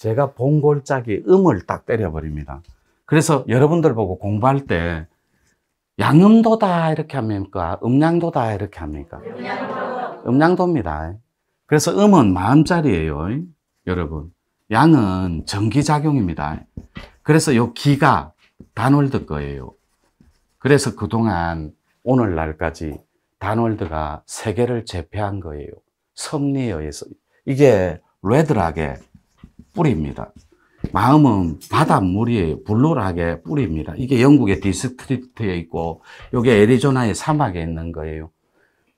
제가 봉골짜기 음을 딱 때려버립니다. 그래서 여러분들 보고 공부할 때 양음도다 이렇게 합니까? 음양도다 이렇게 합니까? 음양도. 입니다 그래서 음은 마음짜리예요. 여러분. 양은 전기작용입니다. 그래서 요 기가 단월드 거예요. 그래서 그동안 오늘날까지 단월드가 세계를 제패한 거예요. 섭리에 의해서. 이게 레드락의 뿌리입니다. 마음은 바닷물이 에요불로하게 뿌리입니다. 이게 영국의 디스크립트에 있고, 요게 에리조나의 사막에 있는 거예요.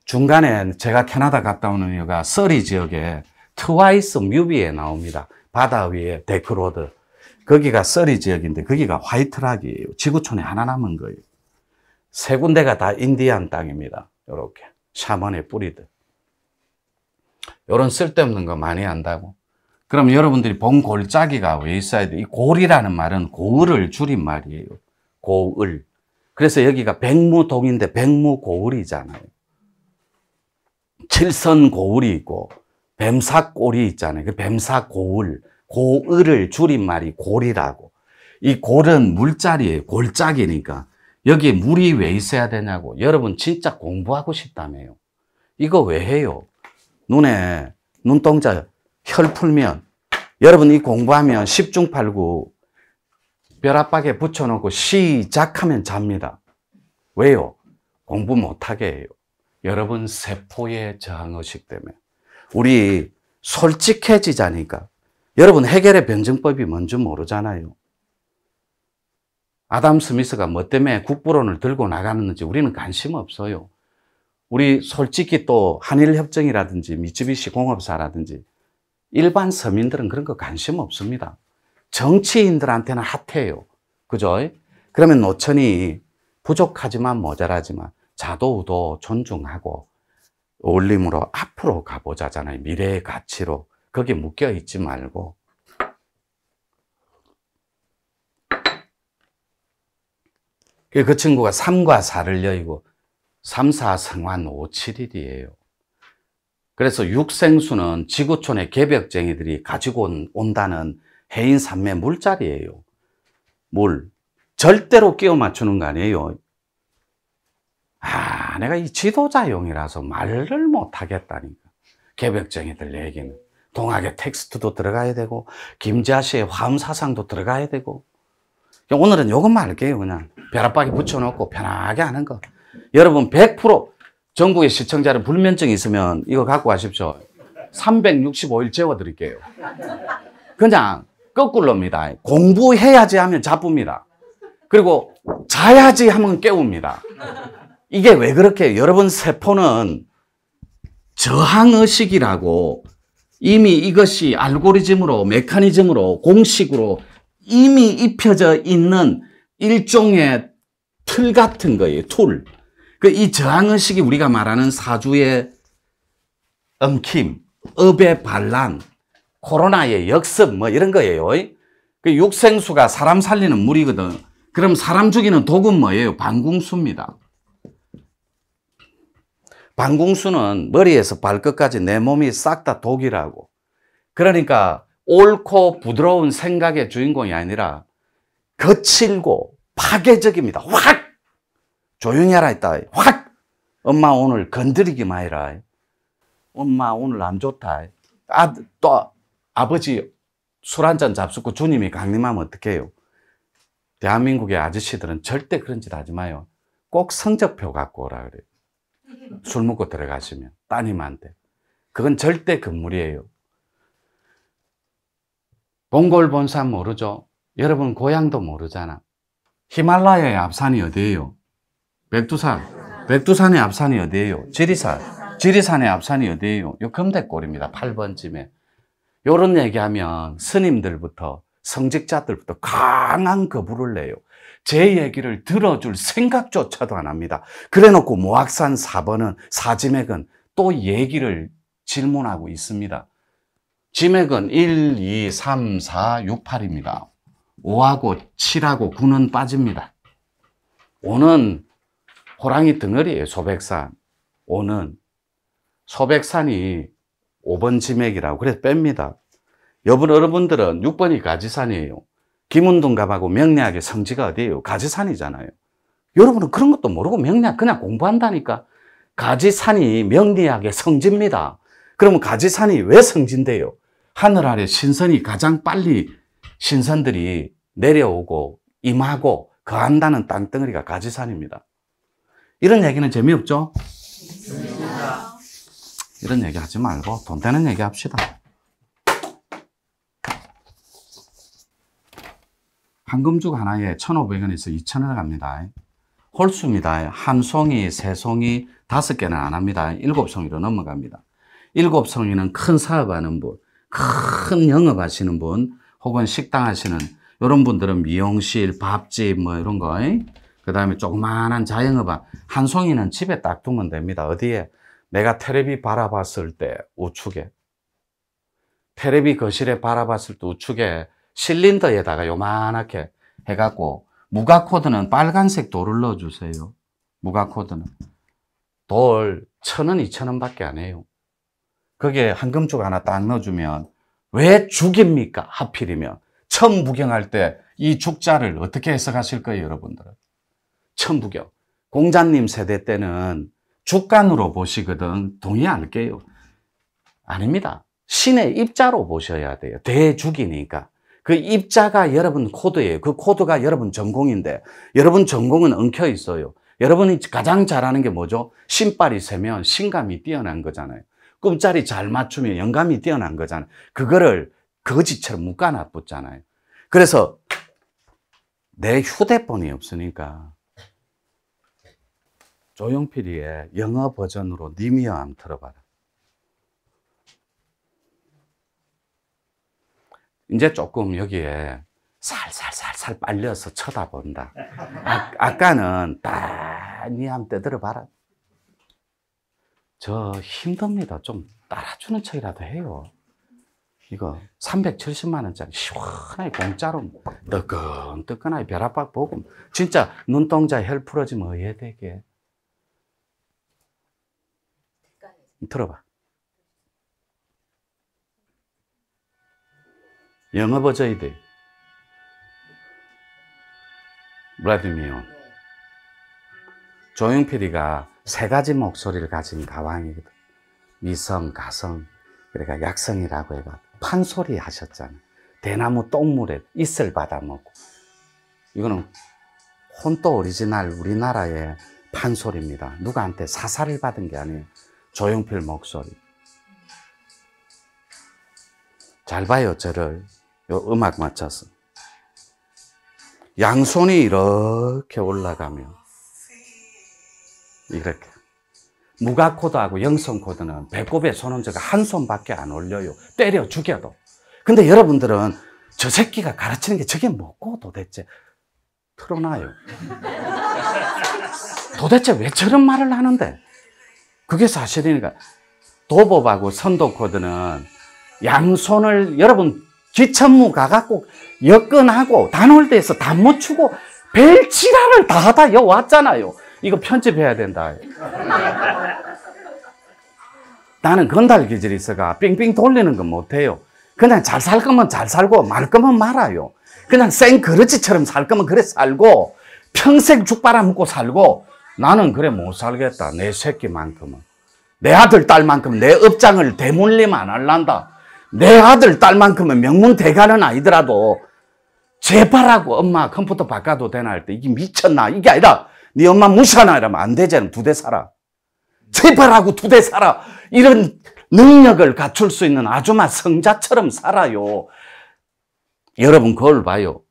중간에 제가 캐나다 갔다 오는 이유가 서리 지역에 트와이스 뮤비에 나옵니다. 바다 위에 데크로드. 거기가 서리 지역인데, 거기가 화이트락이에요. 지구촌에 하나 남은 거예요. 세 군데가 다 인디안 땅입니다. 이렇게 샤먼의 뿌리들. 요런 쓸데없는 거 많이 한다고. 그럼 여러분들이 본 골짜기가 왜 있어야 돼? 이 골이라는 말은 고을을 줄인 말이에요. 고을. 그래서 여기가 백무동인데 백무고을이잖아요. 칠선고을이 있고 뱀사골이 있잖아요. 그 뱀사고을, 고을을 줄인 말이 골이라고. 이 골은 물자리에요. 골짜기니까. 여기에 물이 왜 있어야 되냐고. 여러분 진짜 공부하고 싶다며요. 이거 왜 해요? 눈에 눈동자 혈 풀면 여러분 이 공부하면 10중 8구 벼락박에 붙여놓고 시작하면 잡니다. 왜요? 공부 못하게 해요. 여러분 세포의 저항의식 때문에. 우리 솔직해지자니까. 여러분 해결의 변증법이 뭔지 모르잖아요. 아담 스미스가 뭐 때문에 국부론을 들고 나갔는지 우리는 관심 없어요. 우리 솔직히 또 한일협정이라든지 미쯔비시 공업사라든지 일반 서민들은 그런 거 관심 없습니다. 정치인들한테는 핫해요. 그죠? 그러면 노천이 부족하지만 모자라지만 자도우도 존중하고 어림으로 앞으로 가보자잖아요. 미래의 가치로. 거기 묶여 있지 말고. 그 친구가 3과 4를 여의고 3, 4, 성환 5, 7일이에요. 그래서 육생수는 지구촌의 개벽쟁이들이 가지고 온다는 해인 산매 물자리예요. 물. 절대로 끼워 맞추는 거 아니에요. 아, 내가 이 지도자용이라서 말을 못 하겠다니까. 개벽쟁이들 얘기는. 동학의 텍스트도 들어가야 되고, 김지아 씨의 화음 사상도 들어가야 되고. 오늘은 이것만 할게요, 그냥. 벼락박이 붙여놓고 편하게 하는 거. 여러분, 100% 전국의 시청자를 불면증이 있으면 이거 갖고 가십시오. 365일 재워드릴게요. 그냥 거꾸로입니다. 공부해야지 하면 잡읍니다. 그리고 자야지 하면 깨웁니다. 이게 왜 그렇게 여러분 세포는 저항의식이라고 이미 이것이 알고리즘으로 메커니즘으로 공식으로 이미 입혀져 있는 일종의 틀 같은 거예요. 툴. 그이 저항의식이 우리가 말하는 사주의 엉킴, 업의 반란, 코로나의 역습 뭐 이런 거예요. 그 육생수가 사람 살리는 물이거든. 그럼 사람 죽이는 독은 뭐예요? 방궁수입니다. 방궁수는 머리에서 발끝까지 내 몸이 싹 다 독이라고. 그러니까 옳고 부드러운 생각의 주인공이 아니라 거칠고 파괴적입니다. 확 조용히 하라 했다. 확! 엄마 오늘 건드리기 마이라. 엄마 오늘 안 좋다. 아, 또 아버지 술 한 잔 잡수고 주님이 강림하면 어떡해요? 대한민국의 아저씨들은 절대 그런 짓 하지 마요. 꼭 성적표 갖고 오라 그래요. 술 먹고 들어가시면 따님한테. 그건 절대 금물이에요. 봉골 본산 모르죠? 여러분 고향도 모르잖아. 히말라야의 앞산이 어디예요? 백두산. 백두산의 앞산이 어디예요? 지리산. 지리산의 앞산이 어디예요? 요 금대골입니다. 8번쯤에. 요런 얘기하면 스님들부터 성직자들부터 강한 거부를 내요. 제 얘기를 들어줄 생각조차도 안 합니다. 그래 놓고 모악산 4번은, 사지맥은 또 얘기를 질문하고 있습니다. 지맥은 1, 2, 3, 4, 6, 8입니다. 5하고 7하고 9는 빠집니다. 5는 호랑이 덩어리예요. 소백산. 오는 소백산이 5번 지맥이라고 그래서 뺍니다. 여분 여러분들은 6번이 가지산이에요. 김운동갑하고 명리학의 성지가 어디예요? 가지산이잖아요. 여러분은 그런 것도 모르고 명리학 그냥 공부한다니까. 가지산이 명리학의 성지입니다. 그러면 가지산이 왜성지인요 하늘 아래 신선이 가장 빨리 신선들이 내려오고 임하고 거한다는 땅덩어리가 가지산입니다. 이런 얘기는 재미없죠? 이런 얘기 하지 말고 돈 되는 얘기 합시다. 황금죽 하나에 1,500원에서 2,000원 갑니다. 홀수입니다. 한 송이, 세 송이, 다섯 개는 안 합니다. 일곱 송이로 넘어갑니다. 일곱 송이는 큰 사업하는 분, 큰 영업하시는 분, 혹은 식당 하시는 이런 분들은 미용실, 밥집 뭐 이런 거그 다음에 조그만한 자영업한 한 송이는 집에 딱 두면 됩니다. 어디에? 내가 테레비 바라봤을 때 우측에 테레비 거실에 바라봤을 때 우측에 실린더에다가 요만하게 해갖고 무가코드는 빨간색 돌을 넣어주세요. 무가코드는 돌 천 원, 이천 원밖에 안 해요. 거기에 황금죽 하나 딱 넣어주면 왜 죽입니까? 하필이면 처음 구경할 때 이 죽자를 어떻게 해석하실 거예요, 여러분들은? 천부교 공자님 세대 때는 주간으로 보시거든 동의 안게요 아닙니다. 신의 입자로 보셔야 돼요. 대주기니까. 그 입자가 여러분 코드예요. 그 코드가 여러분 전공인데 여러분 전공은 엉켜 있어요. 여러분이 가장 잘하는 게 뭐죠? 신발이 세면 신감이 뛰어난 거잖아요. 꿈자리 잘 맞추면 영감이 뛰어난 거잖아요. 그거를 거지처럼 묶어놔 붙잖아요. 그래서 내 휴대폰이 없으니까 조용필이의 영어 버전으로 님이여 암 틀어봐라. 이제 조금 여기에 살살살살 빨려서 쳐다본다. 아, 까는 딱니암 때들어봐라. 저 힘듭니다. 좀 따라주는 척이라도 해요. 이거 370만 원짜리 시원하게 공짜로 뜨끈뜨끈하게 벼락박 보고 진짜 눈동자 혈 풀어지면 어해 되게 들어봐. 영어 버전이 돼. 블라디미오. 조용 PD가 세 가지 목소리를 가진 가왕이거든. 미성, 가성, 그러니까 약성이라고 해가 판소리 하셨잖아. 대나무 똥물에 이슬 받아먹고. 이거는 혼또 오리지널 우리나라의 판소리입니다. 누구한테 사사를 받은 게 아니에요. 조용필 목소리. 잘 봐요, 저를. 요 음악 맞춰서. 양손이 이렇게 올라가면, 이렇게. 무가코드하고 영성코드는 배꼽에 손언제가 한 손밖에 안 올려요. 때려 죽여도. 근데 여러분들은 저 새끼가 가르치는 게 저게 뭐고 도대체 틀어놔요. 도대체 왜 저런 말을 하는데? 그게 사실이니까 도법하고 선도 코드는 양손을 여러분 기천무 가갖고 여건하고 단월대에서 단못 추고 벨치라을다 하다 여 왔잖아요. 이거 편집해야 된다. 나는 건달 기질이 있어가 빙빙 돌리는 건 못해요. 그냥 잘 살 거면 잘 살고 말 거면 말아요. 그냥 생 그릇이처럼 살 거면 그래 살고 평생 죽 빨아먹고 살고 나는 그래 못 살겠다. 내 새끼만큼은. 내 아들, 딸만큼 내 업장을 대물림 안 할란다. 내 아들, 딸만큼은 명문 대가는 아니더라도 제발하고 엄마 컴퓨터 바꿔도 되나 할 때 이게 미쳤나? 이게 아니라 네 엄마 무시하나? 이러면 안 되잖아. 두 대 살아. 제발하고 두 대 살아. 이런 능력을 갖출 수 있는 아줌마 성자처럼 살아요. 여러분 그걸 봐요.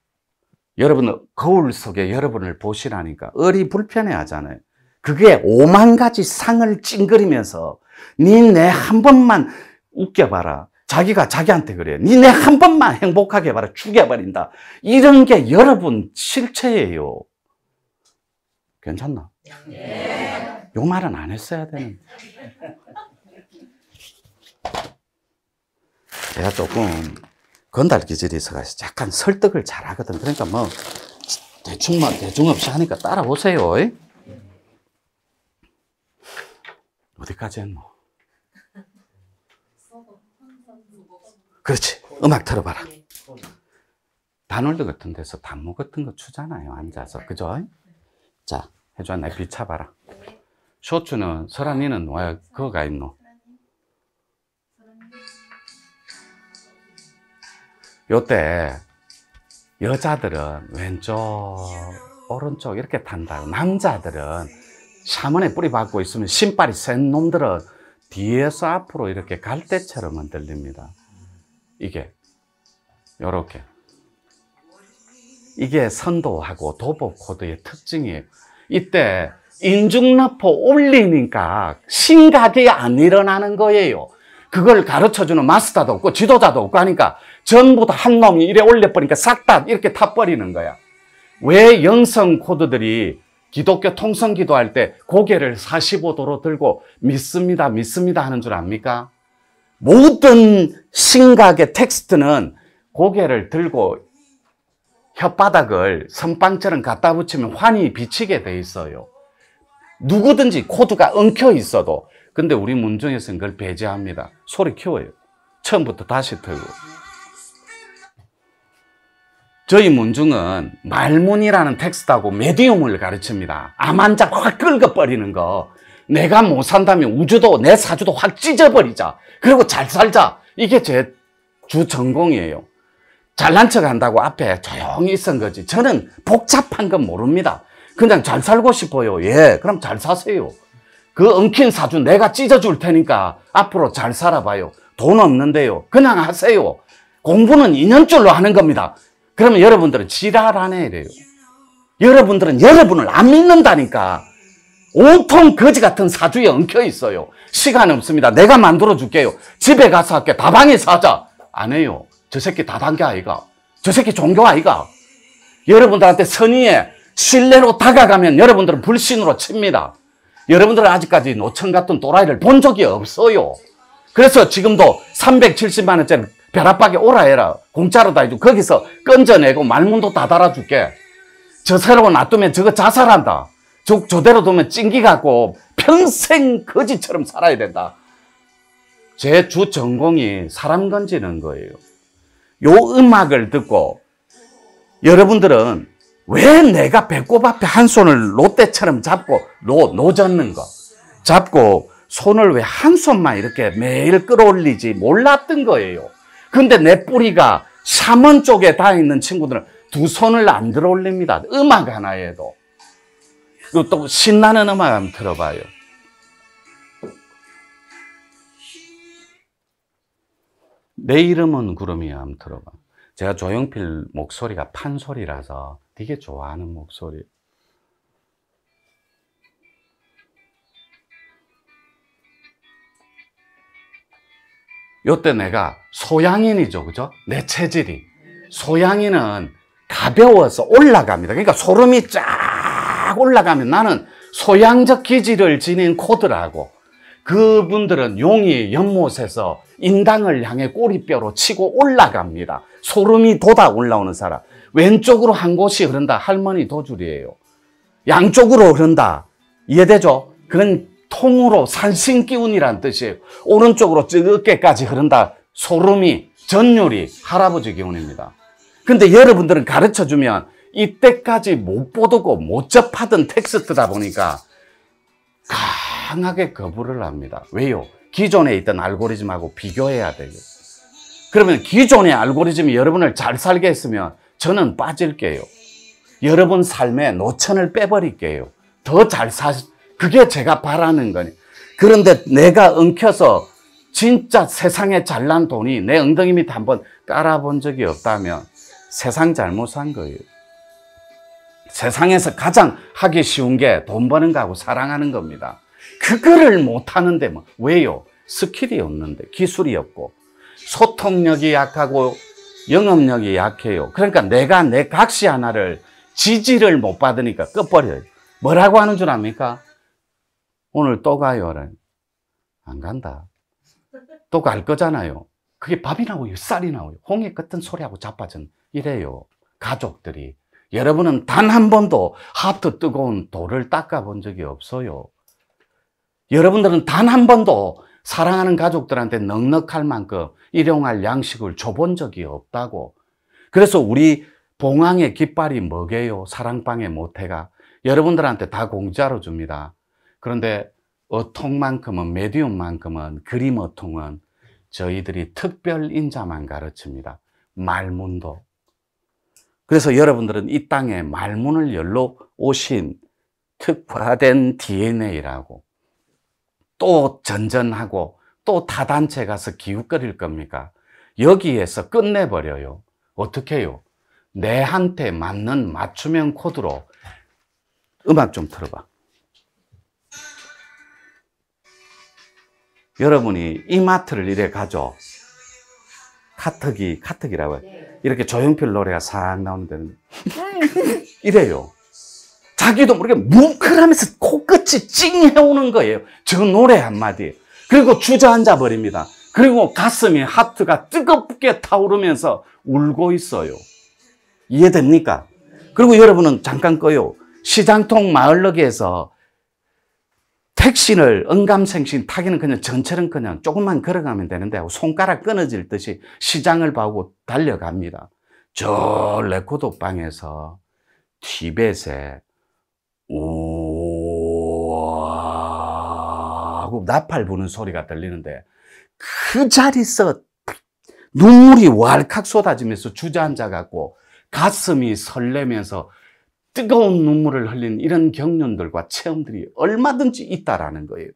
여러분 거울 속에 여러분을 보시라니까 어리 불편해 하잖아요. 그게 오만 가지 상을 찡그리면서 니내한 번만 웃겨봐라. 자기가 자기한테 그래요. 니네 한 번만 행복하게 봐라. 죽여버린다. 이런 게 여러분 실체예요. 괜찮나? 네. 요 말은 안 했어야 되는 네. 제가 조금 건달 기질이 있어가지고 약간 설득을 잘 하거든. 그러니까 뭐, 대충만, 뭐 대중 없이 하니까 따라오세요. 어디까지 했노? 그렇지. 음악 틀어봐라. 단월드 같은 데서 단무 같은 거 추잖아요. 앉아서. 그죠? 자, 해줘. 내 비춰봐라. 쇼츠는 설아니는 왜 그거가 있노? 요때 여자들은 왼쪽, 오른쪽 이렇게 탄다고. 남자들은 샤먼에 뿌리 박고 있으면 신발이 센 놈들은 뒤에서 앞으로 이렇게 갈대처럼 흔들립니다. 이게 요렇게 이게 선도하고 도보 코드의 특징이에요. 이때 인중나포 올리니까 신각이 안 일어나는 거예요. 그걸 가르쳐주는 마스터도 없고 지도자도 없고 하니까 전부 다 한 놈이 이래 올려버리니까 싹 다 이렇게 타버리는 거야. 왜 영성 코드들이 기독교 통성 기도할 때 고개를 45도로 들고 믿습니다, 믿습니다 하는 줄 압니까? 모든 신각의 텍스트는 고개를 들고 혓바닥을 선빵처럼 갖다 붙이면 환히 비치게 돼 있어요. 누구든지 코드가 엉켜 있어도 근데 우리 문중에서는 그걸 배제합니다. 소리 키워요. 처음부터 다시 틀고. 저희 문중은 말문이라는 텍스트하고 메디움을 가르칩니다. 암환자 확 긁어버리는 거. 내가 못 산다면 우주도 내 사주도 확 찢어버리자. 그리고 잘 살자. 이게 제 주 전공이에요. 잘난 척 한다고 앞에 조용히 있은 거지. 저는 복잡한 건 모릅니다. 그냥 잘 살고 싶어요. 예, 그럼 잘 사세요. 그 엉킨 사주 내가 찢어줄 테니까 앞으로 잘 살아봐요. 돈 없는데요. 그냥 하세요. 공부는 인연줄로 하는 겁니다. 그러면 여러분들은 지랄하네 이래요. 여러분들은 여러분을 안 믿는다니까. 온통 거지 같은 사주에 엉켜 있어요. 시간 없습니다. 내가 만들어 줄게요. 집에 가서 할게. 다방에서 하자. 안 해요. 저 새끼 다단계 아이가. 저 새끼 종교 아이가. 여러분들한테 선의에 신뢰로 다가가면 여러분들은 불신으로 칩니다. 여러분들은 아직까지 노천 같은 또라이를 본 적이 없어요. 그래서 지금도 370만 원짜리 벼락박에 오라 해라. 공짜로 다해줘 거기서 끈져내고 말문도 다 달아줄게. 저 새로 놔두면 저거 자살한다. 저 저대로 두면 찡기 갖고 평생 거지처럼 살아야 된다. 제 주 전공이 사람 건지는 거예요. 요 음악을 듣고 여러분들은 왜 내가 배꼽 앞에 한 손을 롯데처럼 잡고 노, 노젓는 거 잡고 손을 왜 한 손만 이렇게 매일 끌어올리지 몰랐던 거예요. 근데 내 뿌리가 샤먼 쪽에 닿아 있는 친구들은 두 손을 안 들어 올립니다. 음악 하나에도. 그리고 또 신나는 음악 한번 들어봐요. 내 이름은 구름이야 한번 들어봐. 제가 조영필 목소리가 판소리라서 되게 좋아하는 목소리. 요때 내가 소양인이죠. 그죠? 내 체질이. 소양인은 가벼워서 올라갑니다. 그러니까 소름이 쫙 올라가면 나는 소양적 기질을 지닌 코드라고 그분들은 용이 연못에서 인당을 향해 꼬리뼈로 치고 올라갑니다. 소름이 돋아 올라오는 사람. 왼쪽으로 한 곳이 흐른다. 할머니 도줄이에요. 양쪽으로 흐른다. 이해되죠? 그런 통으로 산신기운이란 뜻이에요. 오른쪽으로 어게까지 흐른다. 소름이, 전율이 할아버지 기운입니다. 근데 여러분들은 가르쳐주면 이때까지 못 보고 못 접하던 텍스트다 보니까 강하게 거부를 합니다. 왜요? 기존에 있던 알고리즘하고 비교해야 돼요. 그러면 기존의 알고리즘이 여러분을 잘 살게 했으면 저는 빠질게요. 여러분 삶에 노천을 빼버릴게요. 더잘 그게 제가 바라는 거니. 그런데 내가 엉켜서 진짜 세상에 잘난 돈이 내 엉덩이 밑에 한번 깔아본 적이 없다면 세상 잘못 한 거예요. 세상에서 가장 하기 쉬운 게 돈 버는 거하고 사랑하는 겁니다. 그거를 못 하는데 뭐 왜요? 스킬이 없는데 기술이 없고 소통력이 약하고 영업력이 약해요. 그러니까 내가 내 각시 하나를 지지를 못 받으니까 끝버려요. 뭐라고 하는 줄 압니까? 오늘 또 가요. 안 간다. 또 갈 거잖아요. 그게 밥이나 우유, 쌀이나 우유, 홍해 같은 소리하고 자빠진 이래요. 가족들이. 여러분은 단 한 번도 하트 뜨거운 돌을 닦아본 적이 없어요. 여러분들은 단 한 번도 사랑하는 가족들한테 넉넉할 만큼 일용할 양식을 줘본 적이 없다고. 그래서 우리 봉황의 깃발이 뭐게요? 사랑방의 모태가. 여러분들한테 다 공짜로 줍니다. 그런데 어통만큼은 메디움만큼은 그림 어통은 저희들이 특별 인자만 가르칩니다. 말문도. 그래서 여러분들은 이 땅에 말문을 열로 오신 특화된 DNA라고 또 전전하고 또 타단체 가서 기웃거릴 겁니까? 여기에서 끝내버려요. 어떻게요? 내한테 맞는 맞춤형 코드로 음악 좀 틀어봐. 여러분이 이마트를 이래 가죠. 카트기, 카트기라고 해요. 네. 이렇게 조용필 노래가 싹 나오는데 네. 이래요. 자기도 모르게 뭉클하면서 코끝이 찡해오는 거예요. 저 노래 한마디. 그리고 주저앉아 버립니다. 그리고 가슴이 하트가 뜨겁게 타오르면서 울고 있어요. 이해됩니까? 그리고 여러분은 잠깐 꺼요. 시장통 마을러기에서 택신을 응감생신 타기는 그냥 전철은 그냥 조금만 걸어가면 되는데 손가락 끊어질 듯이 시장을 보고 달려갑니다. 저 레코드 방에서 티벳에 우하고 나팔 부는 소리가 들리는데 그 자리서 눈물이 왈칵 쏟아지면서 주저앉아 갖고 가슴이 설레면서 뜨거운 눈물을 흘린 이런 경륜들과 체험들이 얼마든지 있다라는 거예요.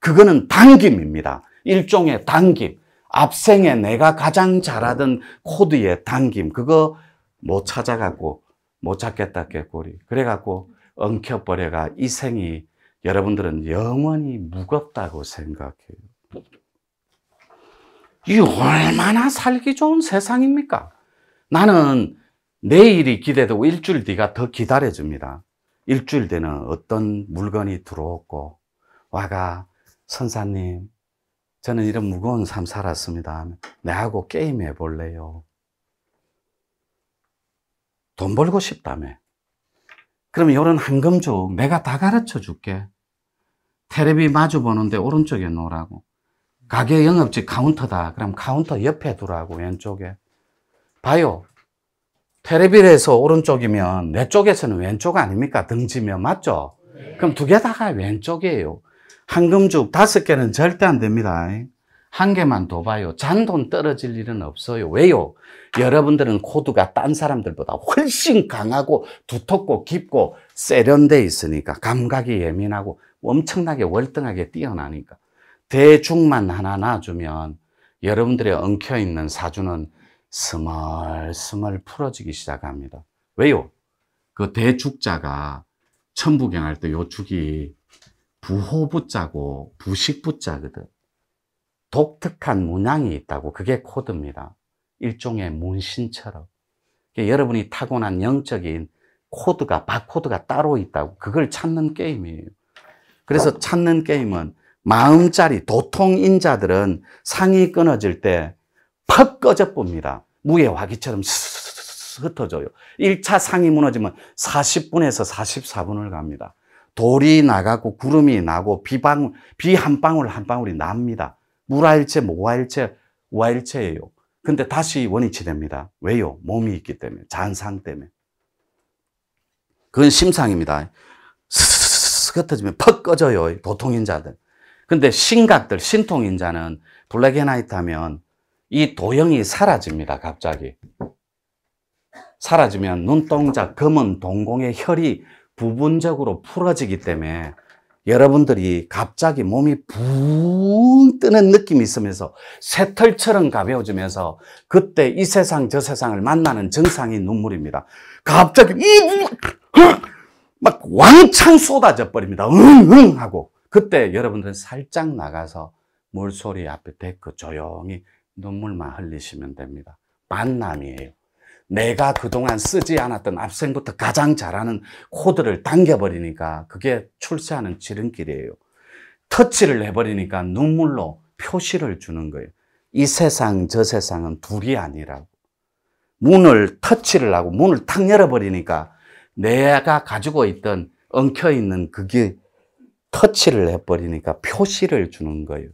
그거는 당김입니다. 일종의 당김. 앞생에 내가 가장 잘하던 코드의 당김. 그거 못 찾아갖고, 못 찾겠다 개꼬리. 그래갖고 엉켜버려가 이 생이 여러분들은 영원히 무겁다고 생각해요. 이 얼마나 살기 좋은 세상입니까? 나는 내일이 기대되고 일주일 뒤가 더 기다려집니다. 일주일 뒤는 어떤 물건이 들어오고 와가 선사님 저는 이런 무거운 삶 살았습니다. 내하고 게임해 볼래요. 돈 벌고 싶다며. 그럼 이런 한금조 내가 다 가르쳐 줄게. 테레비 마주 보는데 오른쪽에 놓으라고. 가게 영업직 카운터다. 그럼 카운터 옆에 두라고 왼쪽에. 봐요. 테레빌에서 오른쪽이면 내 쪽에서는 왼쪽 아닙니까? 등지면 맞죠? 그럼 두 개 다가 왼쪽이에요. 황금죽 다섯 개는 절대 안 됩니다. 한 개만 더 봐요. 잔돈 떨어질 일은 없어요. 왜요? 여러분들은 코드가 딴 사람들보다 훨씬 강하고 두텁고 깊고 세련돼 있으니까 감각이 예민하고 엄청나게 월등하게 뛰어나니까 대중만 하나 놔주면 여러분들의 엉켜있는 사주는 스멀스멀 풀어지기 시작합니다. 왜요? 그 대축자가 천부경할 때요 축이 부호부자고 부식부자거든. 독특한 문양이 있다고 그게 코드입니다. 일종의 문신처럼. 여러분이 타고난 영적인 코드가 바코드가 따로 있다고 그걸 찾는 게임이에요. 그래서 찾는 게임은 마음짜리 도통인자들은 상이 끊어질 때 퍽 꺼져 봅니다. 무의 화기처럼 흩어져요. 1차 상이 무너지면 40분에서 44분을 갑니다. 돌이 나가고 구름이 나고 비방 비 한 방울 한 방울이 납니다. 무라일체 모화일체 우화일체예요. 근데 다시 원위치 됩니다. 왜요? 몸이 있기 때문에 잔상 때문에. 그건 심상입니다. 흩어지면 퍽 꺼져요. 도통인자들. 근데 신각들 신통인자는 블랙앤화이트 하면 이 도형이 사라집니다, 갑자기. 사라지면 눈동자, 검은 동공의 혈이 부분적으로 풀어지기 때문에 여러분들이 갑자기 몸이 붕 뜨는 느낌이 있으면서 새털처럼 가벼워지면서 그때 이 세상 저 세상을 만나는 증상이 눈물입니다. 갑자기 막 왕창 쏟아져 버립니다. 응응 하고 그때 여러분들은 살짝 나가서 물소리 앞에 데크 조용히 눈물만 흘리시면 됩니다. 만남이에요. 내가 그동안 쓰지 않았던 앞생부터 가장 잘하는 코드를 당겨버리니까 그게 출세하는 지름길이에요. 터치를 해버리니까 눈물로 표시를 주는 거예요. 이 세상, 저 세상은 둘이 아니라고. 문을 터치를 하고 문을 탁 열어버리니까 내가 가지고 있던 엉켜있는 그게 터치를 해버리니까 표시를 주는 거예요.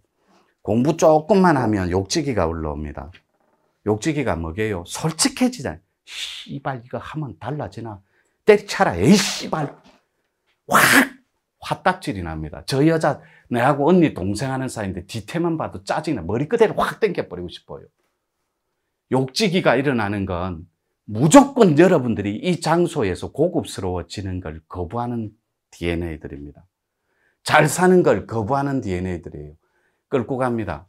공부 조금만 하면 욕지기가 올라옵니다. 욕지기가 뭐게요? 솔직해지잖아요. 씨발 이거 하면 달라지나? 때리쳐라 에이 씨발 확 화딱질이 납니다. 저 여자 내하고 언니 동생 하는 사이인데 뒤태만 봐도 짜증나 머리 그대로 확 당겨버리고 싶어요. 욕지기가 일어나는 건 무조건 여러분들이 이 장소에서 고급스러워지는 걸 거부하는 DNA들입니다. 잘 사는 걸 거부하는 DNA들이에요. 끌고 갑니다.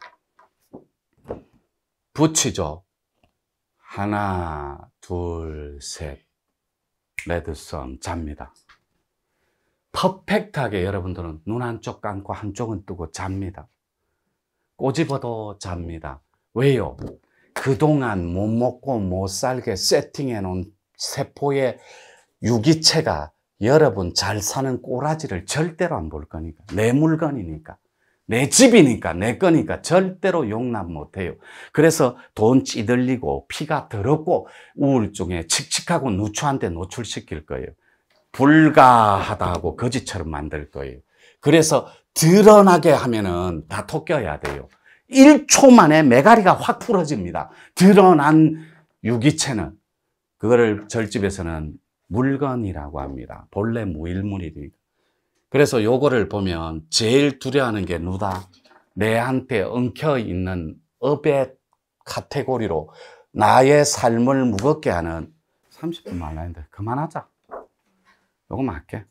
붙이죠. 하나, 둘, 셋. 레드선 잡니다. 퍼펙트하게 여러분들은 눈 한쪽 감고 한쪽은 뜨고 잡니다. 꼬집어도 잡니다. 왜요? 그동안 못 먹고 못 살게 세팅해 놓은 세포의 유기체가 여러분 잘 사는 꼬라지를 절대로 안 볼 거니까. 내 물건이니까. 내 집이니까 내 거니까 절대로 용납 못해요. 그래서 돈 찌들리고 피가 더럽고 우울증에 칙칙하고 누추한데 노출시킬 거예요. 불가하다고 거지처럼 만들 거예요. 그래서 드러나게 하면은 다 토껴야 돼요. 1초 만에 메가리가 확 풀어집니다. 드러난 유기체는 그거를 절집에서는 물건이라고 합니다. 본래 무일물이니까. 그래서 요거를 보면 제일 두려워하는 게 누다? 내한테 엉켜 있는 업의 카테고리로 나의 삶을 무겁게 하는 30분 말라는데 그만하자. 요거만 할게.